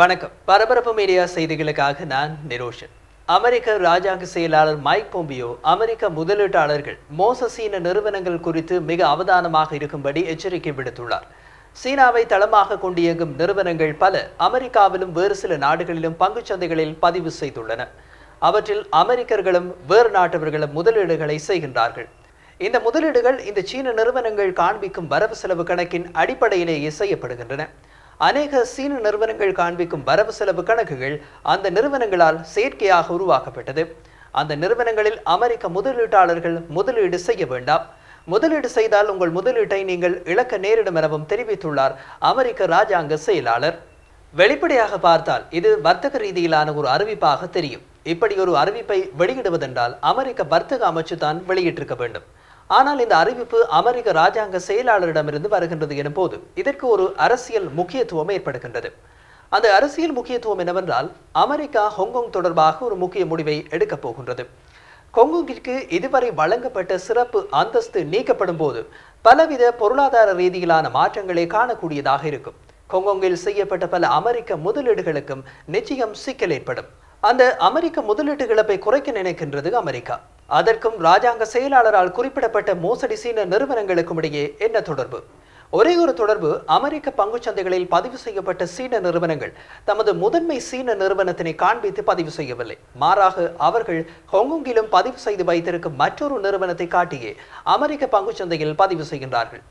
வணக்கம் பரபரப்பு மீடியா செய்திகளுக்காக நான் நிரோஷன் அமெரிக்க ராஜாங்க செயலாளர் மைக் போம்பியோ அமெரிக்க முதலீட்டாளர்கள் மோச சீன நிறுவனங்கள் குறித்து மிக அவதானமாக இருக்கும்படி எச்சரிக்கை விடுத்துள்ளார் சீனாவை தளமாக கொண்டு இயங்கும் நிறுவனங்கள் பல அமெரிக்காவிலும் வேறு சில நாடுகளிலும் சந்தைகளில் பதிவு செய்துள்ளன அவற்றில் அமெரிக்கர்களும் வேறு நாட்டவர்களும் முதலீடுகளை செய்கின்றார்கள் இந்த முதலீடுகள் இந்த சீன நிறுவனங்கள் காண்பிக்கும் வரவு செலவு கணக்கின் அடிப்படையிலேயே செய்யப்படுகின்றன அநேக சீன நிறுவனங்கள் காண்பிக்கும் வரவு செலவு கணக்குகள் அந்த நிறுவனங்களால் செயற்கையாக உருவாக்கப்பட்டது அந்த நிறுவனங்களில் அமெரிக்க முதலீட்டாளர்கள் முதலீடு செய்ய வேண்டாம் முதலீடு செய்தால் உங்கள் முதலீட்டை நீங்கள் இழக்க நேரிடும் எனவும் தெரிவித்துள்ளார் அமெரிக்க ராஜாங்க செயலாளர் வெளிப்படையாக பார்த்தால் இது வர்த்தக ரீதியிலான ஒரு அறிவிப்பாக தெரியும் இப்படி ஒரு அறிவிப்பை வெளியிடுவதென்றால் அமெரிக்க வர்த்தக அமைச்சு தான் வெளியிட்டிருக்க வேண்டும் ஆனால் இந்த அறிவிப்பு அமெரிக்க ராஜாங்க செயலாளரிடமிருந்து வருகின்றது எனும்போது இதற்கு ஒரு அரசியல் முக்கியத்துவம் ஏற்படுகின்றது அந்த அரசியல் முக்கியத்துவம் என்னவென்றால் அமெரிக்கா ஹொங்கொங் தொடர்பாக ஒரு முக்கிய முடிவை எடுக்கப் போகின்றது ஹொங்கொங்கிற்கு இதுவரை வழங்கப்பட்ட சிறப்பு அந்தஸ்து நீக்கப்படும் போது பலவித பொருளாதார ரீதியிலான மாற்றங்களை காணக்கூடியதாக இருக்கும் ஹொங்கொங்கில் செய்யப்பட்ட பல அமெரிக்க முதலீடுகளுக்கும் நிச்சயம் சிக்கல் ஏற்படும் அந்த அமெரிக்க முதலீட்டு இழப்பை குறைக்க நினைக்கின்றது அமெரிக்கா அதற்கும் ராஜாங்க செயலாளரால் குறிப்பிடப்பட்ட மோசடி சீன நிறுவனங்களுக்கும் இடையே என்ன தொடர்பு ஒரே ஒரு தொடர்பு அமெரிக்க சந்தைகளில் பதிவு செய்யப்பட்ட சீன நிறுவனங்கள் தமது முதன்மை சீன நிறுவனத்தினை காண்பித்து பதிவு செய்யவில்லை மாறாக அவர்கள் ஹொங்கொங்கிலும் பதிவு செய்து வைத்திருக்கும் மற்றொரு நிறுவனத்தை காட்டியே அமெரிக்க சந்தையில் பதிவு செய்கின்றார்கள்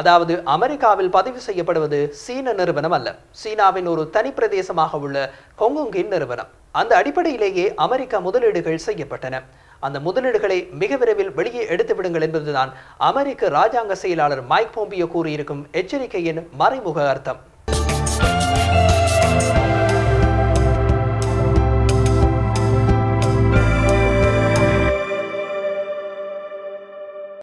அதாவது அமெரிக்காவில் பதிவு செய்யப்படுவது சீன நிறுவனம் அல்ல சீனாவின் ஒரு தனி பிரதேசமாக உள்ள ஹொங்கொங்கின் நிறுவனம் அந்த அடிப்படையிலேயே அமெரிக்க முதலீடுகள் செய்யப்பட்டன அந்த முதலீடுகளை மிக விரைவில் வெளியே எடுத்து விடுங்கள் என்பதுதான் அமெரிக்க ராஜாங்க செயலாளர் மைக் போம்பியோ கூறியிருக்கும் எச்சரிக்கையின் மறைமுக அர்த்தம்